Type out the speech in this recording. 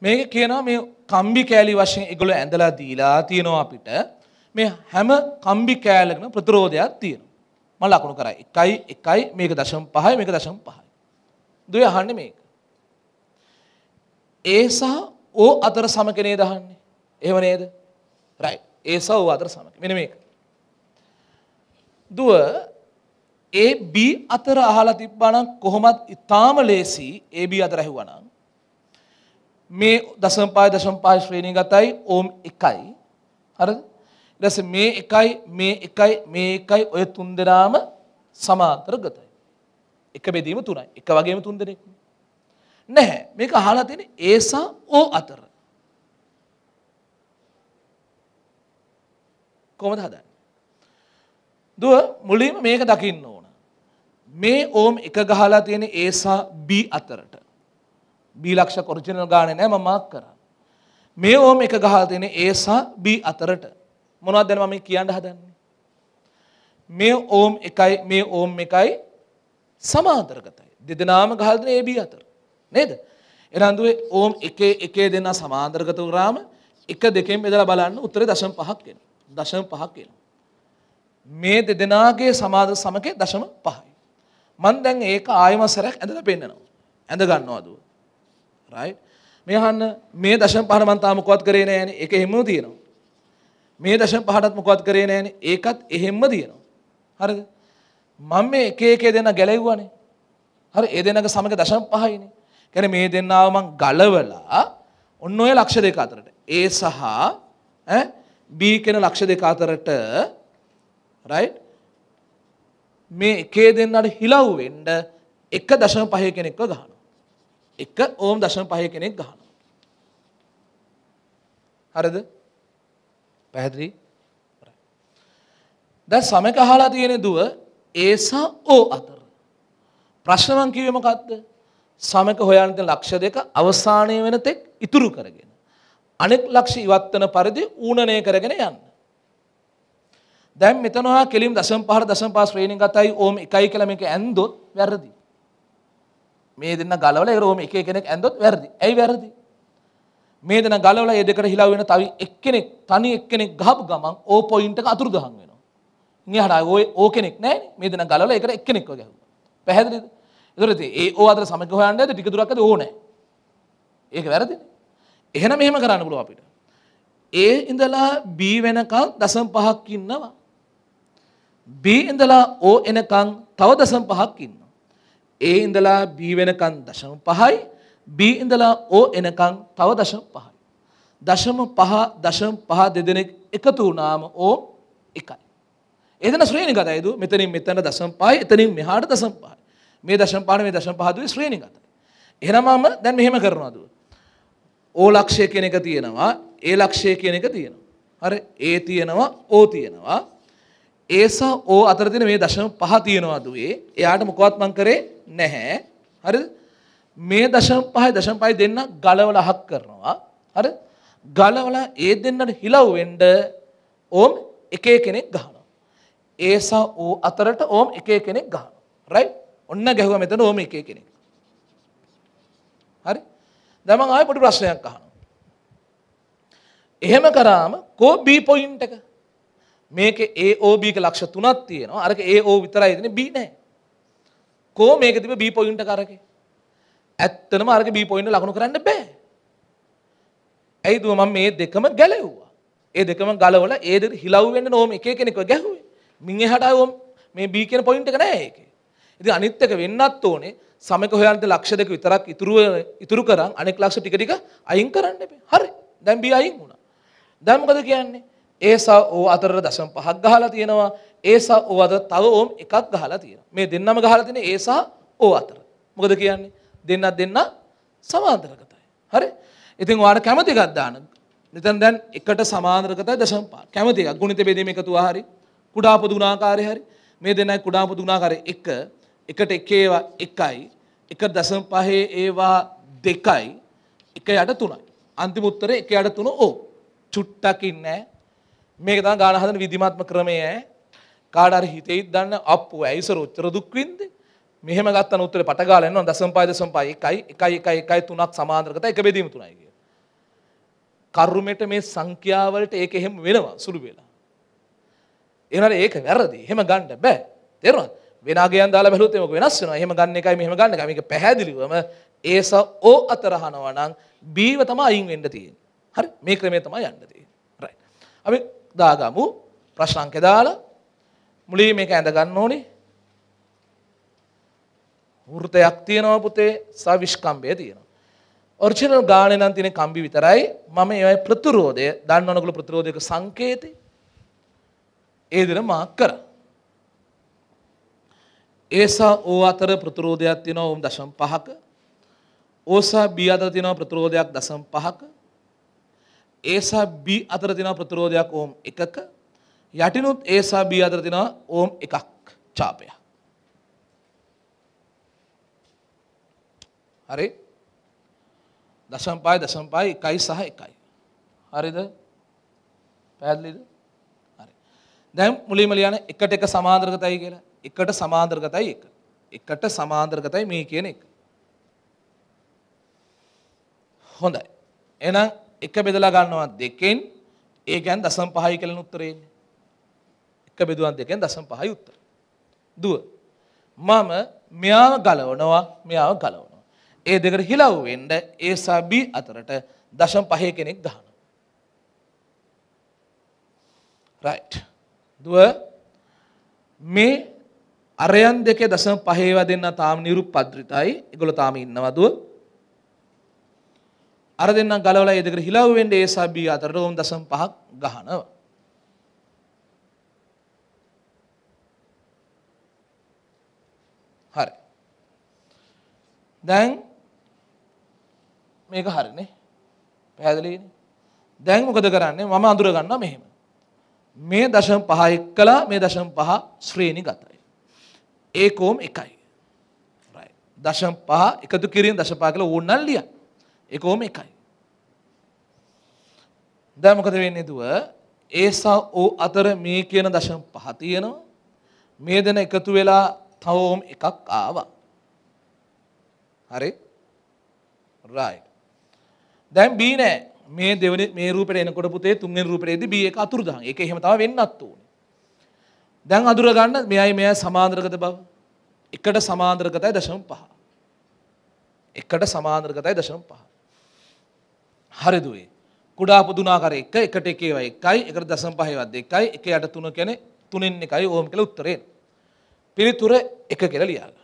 මේක කියනවා මේ කම්බි කෑලි වශයෙන් ඒගොල්ලෝ ඇඳලා දීලා තියෙනවා අපිට මේ හැම කම්බි කෑල්ලකම ප්‍රතිරෝධයක් තියෙනවා මම ලකුණු කරා 1යි 1යි මේක 0.5යි මේක 0.5යි දුවේ අහන්නේ මේක ඒ සහ ඕ අතර සමක නේද අහන්නේ එහෙම නේද රයිට් ඒ සහ ඕ අතර සමක මෙන්න මේක දුව ඒ B අතර අහලා තිබ්බනම් කොහොමත් ඉතාම ලේසි AB අතර ඇහුවනම් මේ දශම 5 දශම 5 ශ්‍රේණිය ගතයි ඕම් 1යි හරිද ඊට පස්සේ මේ එකයි මේ එකයි මේ එකයි ඔය තුන් දෙනාම සමාන්තර ගතයි එක බෙදීම තුනයි එක වගේම තුන් දෙනෙක් නැහැ මේක අහලා තියෙන්නේ A සහ O අතර කොහොමද හදන්නේ දුව මුලින්ම මේක දකින්න මේ ඕම් එක ගහලා තියෙන ඒසා B අතරට. B ලක්ෂ ඔරිජිනල් ගානේ නෑ මම මාක් කරා. මේ ඕම් එක ගහලා තියෙන ඒසා B අතරට. මොනවද දැන් මම කියන්න හදන්නේ? මේ ඕම් එකයි මේ ඕම් එකයි සමාන්තරගතයි. දෙදෙනාම ගහලා තියෙන AB අතර. නේද? එහෙනම් දුවේ ඕම් එකේ එකේ දෙනා සමාන්තරගත වුරාම එක දෙකෙන් බෙදලා බලන්න උත්තරේ 0.5ක් එනවා. 0.5ක් එනවා. මේ දෙදෙනාගේ සමාද සමකේ 0.5යි. මන් දැන් ඒක ආයම සැරයක් ඇඳලා පෙන්නනවා. ඇඳ ගන්නවද? right? මේ අහන්න මේ දශම පහට මන් තාම මොකවත් කරේ නෑනේ. ඒක එහෙමම තියෙනවා. මේ දශම පහටත් මොකවත් කරේ නෑනේ. ඒකත් එහෙමම තියෙනවා. හරිද? මම මේ එක එක දෙන ගැලෙව්වනේ. හරි ඒ දෙනක සමග දශම පහයිනේ. කියන්නේ මේ දෙන්නාව මං ගලවලා ඔන්න ඔය ලක්ෂ දෙක අතරට A සහ B කියන ලක්ෂ දෙක අතරට right මේ එකේ දෙන්නට හිලව්වෙන්ඩ එක දශම පහය කෙනෙක්ව ගහන. එක ඕම් දශම පහය කෙනෙක් ගහන. හරද පැහැදිලි දැ සමක හලා තියෙන දුව ඒසා ඕ අතර. ප්‍රශ්නමං කිවමකක්ද සමක හොයානත ලක්ෂ දෙක අවසානය වෙන තෙක් ඉතුරු කරගෙන. අනෙක් ලක්ෂ ඉවත්වන පරිදි ඌනනය කරගෙන යන්න. දැන් මෙතනවා කෙලින් දසම් පහර දසම් පහ ශ්‍රේණිය ගතයි ඕම එකයි කියලා මේක ඇන්දොත් වැරදි. මේ දෙන්න ගලවලා ඒක ඕම එක කෙනෙක් ඇන්දොත් වැරදි. ඇයි වැරදි? මේ දෙන ගලවලා ඒ දෙකට හිලා වෙන තවි එක්කෙනෙක් තනි එක්කෙනෙක් ගහපු ගමන් ඕ පොයින්ට් එක අතුරුදහන් වෙනවා. ඉහට ඔය ඕ කෙනෙක් නැහැ මේ දෙන ගලවලා ඒකට එක්කෙනෙක්ව ගැහුවා. පැහැදිලිද? ඒතකොට ඒ ඕ අතර සමග හොයන්න යද්දි ටික දුරක් ඇද ඕ නැහැ. ඒක වැරදිනේ. එහෙනම් මෙහෙම කරන්න පුළුවන් අපිට. A ඉඳලා B වෙනකල් දශම පහක් ඉන්නවා. B ඉඳලා O එනකන් තව දශම පහක් ඉන්නවා. A ඉඳලා B වෙනකන් දශම පහයි. B ඉඳලා O එනකන් තව දශම පහයි. දශම පහ දශම පහ දෙදෙනෙක් එකතු වුණාම O එකයි. එදෙන ශ්‍රේණිගතයිද? මෙතනින් මෙතනට දශම පහයි, එතනින් මෙහාට දශම පහයි. මේ දශම පහන මේ දශම පහ දුවේ ශ්‍රේණිගතයි. එහෙනම් මම දැන් මෙහෙම කරනවා දුව. O ලක්ෂය කියන එක තියෙනවා, A ලක්ෂය කියන එක තියෙනවා. හරි? A තියෙනවා, O තියෙනවා. ඒස ඕ අතර තියෙන මේ දශම පහ තියෙනවා දුවේ. එයාට මොකවත් මං කරේ නැහැ. හරිද? මේ දශම පහයි දශම පහයි දෙන්න ගලවලා හක් කරනවා. හරිද? ගලවලා ඒ දෙන්නට හිලව් වෙන්න ඕම් එක කෙනෙක් ගහනවා. ඒස ඕ අතරට ඕම් එක කෙනෙක් ගහනවා. රයිට්? ඔන්න ගැහුවා මෙතන ඕම් එක කෙනෙක්. හරි? දැන් මං ආයෙ පොඩි ප්‍රශ්නයක් අහනවා. එහෙම කරාම කෝ B පොයින්ට් එක මේක AOBක ලක්ෂ තුනක් තියෙනවා. අරක AO විතරයි ඉතින් B නැහැ. කොහොම මේක තිබ්බ B පොයින්ට් එක අරකේ? ඇත්තනම අරක B පොයින්ට් ලකුණු කරන්න බෑ. ඇයි දුව මම මේ දෙකම ගැලෙව්වා. ඒ දෙකම ගලවලා ඒ දෙක හිලව් වෙන්න ඕම එක කෙනෙක්ව ගැහුවේ. මින් එහාට ආවොම මේ B කියන පොයින්ට් එක නැහැ ඒකේ. ඉතින් අනිත් එක වෙන්නත් ඕනේ සමක හොයන්ට ලක්ෂ දෙක විතරක් ඉතුරු ඉතුරු කරන් අනෙක් ලක්ෂ ටික ටික අයින් කරන්න එපේ. හරි. දැන් B අයින් වුණා. දැන් මොකද කියන්නේ? ඒසා ඕ අතර දශම පහක් ගහලා තියෙනවා ඒසා ඕ අතර තව ඕම් එකක් ගහලා තියෙනවා මේ දෙන්නම ගහලා තියෙන ඒසා ඕ අතර මොකද කියන්නේ දෙන්න දෙන්න සමාන්තරගතයි හරි ඉතින් ඔයාලට කැමති එකක් දාන්න නිතන් දැන් එකට සමාන්තරගතයි දශම පහ කැමති එකක් ගුණිත බෙදීම එකතු හරි කුඩා පොදු ගුණාකාරය හරි මේ දෙන්නයි කුඩා පොදු ගුණාකාරය එක එකට එක ඒවා එකයි එක දශම පහේ ඒවා දෙකයි එක යට තුනයි අන්තිම උත්තරේ එක යට තුන ඕ චුට්ටක් ඉන්නේ නැහැ මේක තමයි ගාන හදන විධිමත්ම ක්‍රමය ඈ. කාට හරි හිතෙයිද දන්න අප්පු ඇයි සර ඔච්චර දුක් විඳින්නේ? මෙහෙම ගත්තන උත්තරේ පට ගාලා යනවා 0.5 0.5 1 1 1 1 3ක් සමාන්තර කරලා එක බෙදීම තුනයි කිය. කර්මෙට මේ සංඛ්‍යා වලට ඒක එහෙම වෙනවා සුළු වෙලා. ඒනහර ඒක වැරදි. එහෙම ගන්න බෑ. තේරුණාද? වෙනගයන් දාලා බැලුවොත් ඒක වෙනස් වෙනවා. එහෙම ගන්න එකයි මෙහෙම ගන්න එකයි. මේක පැහැදිලිවම ඒස ඕ අතර හනවා නම් බීව තමයි අයින් වෙන්න තියෙන්නේ. හරි? මේ ක්‍රමය තමයි යන්න තියෙන්නේ. රයිට්. අපි දාගමු ප්‍රශ්න අංක දාලා මුලින් මේක ඇඳ ගන්න ඕනේ වෘතයක් තියෙනවා පුතේ සවිෂ්කම්බය තියෙනවා ඔරිජිනල් ගානේ නම් තියෙන කම්බි විතරයි මම ඒවයි ප්‍රතිරෝධය දන්නවනගල ප්‍රතිරෝධයක සංකේතය ඒ දින මාක් කරා ඒසා ඕ අතර ප්‍රතිරෝධයක් තියෙනවා ඕම් දශම් පහක ඕසා බී අතර තියෙනවා ප්‍රතිරෝධයක් දශම් පහක ඒ සහ B අතර තියෙන ප්‍රතිරෝධයක් ඕම් එකක යටිනුත් ඒ සහ B අතර තියෙන ඕම් එකක් ඡාපයක්. හරි? දශම පාය දශම පාය 1යි සහ 1යි. හරිද? පැහැදිලිද? හරි. දැන් මුලින්ම ලියන එකට එක සමාන්තරගතයි කියලා. එකට සමාන්තරගතයි එක. එකට සමාන්තරගතයි මේ කියන එක. හොඳයි. එහෙනම් එක බෙදලා ගන්නවා දෙකෙන් ඒ කියන්නේ දශම 5යි කියලා උත්තරේ එන්නේ. එක බෙදුවන් දෙකෙන් දශම 5යි උත්තර. දුව. මම මෙයාව ගලවනවා මෙයාව ගලවනවා. ඒ දෙකට හිලව් වෙන්න A සහ B අතරට දශම 5 කෙනෙක් දානවා. right. දුව මේ අරයන් දෙකේ දශම 5 ඒවා දෙන්න තාම නිරුපද්‍රිතයි. ඒගොල්ලෝ තාම ඉන්නවද? අර දෙන්නම් ගලවලා ඒ දෙකට හිලව් වෙන්න ඒ සහ බී අතරට උන් දශම පහක් ගහනවා. හරි. දැන් මේක හරිනේ. පැහැදිලිනේ. දැන් මොකද කරන්නේ? මම අඳුර ගන්නවා මෙහෙම. මේ දශම පහ එක්කලා මේ දශම පහ ශ්‍රේණි ගතයි. ඒකෝම් එකයි. රයිට්. දශම පහ එකතු කිරීම දශ පහ කියලා ඕනනම් ලියන්න. ඒකෝම එකයි. දැන් මොකද වෙන්නේ දුව? ඒසා ඕ අතර මේ කියන දශම පහ තියෙනවා. මේ දෙන එකතු වෙලා තවම එකක් ආවා. හරි? right. දැන් B නෑ. මේ දෙවෙනි මේ රූපෙට එනකොට පුතේ තුන්වෙනි රූපෙටදී B එක අතුරුදහන්. ඒක එහෙම තමයි වෙන්නත් ඕනේ. දැන් අඳුර ගන්න මෙයයි මෙයයි සමාන්තරගත බව. එකට සමාන්තරගතයි 0.5. එකට සමාන්තරගතයි 0.5. හරිදුවේ. කුඩා පුදුනාකර එක එකට එකේව එකයි එකට දසම් පහේවත් එකයි එක යට තුන කැන තුනෙන් එකයි ඕම් කළ උත්තරයෙන්. පිළිතුර එක කෙර ලියාලා.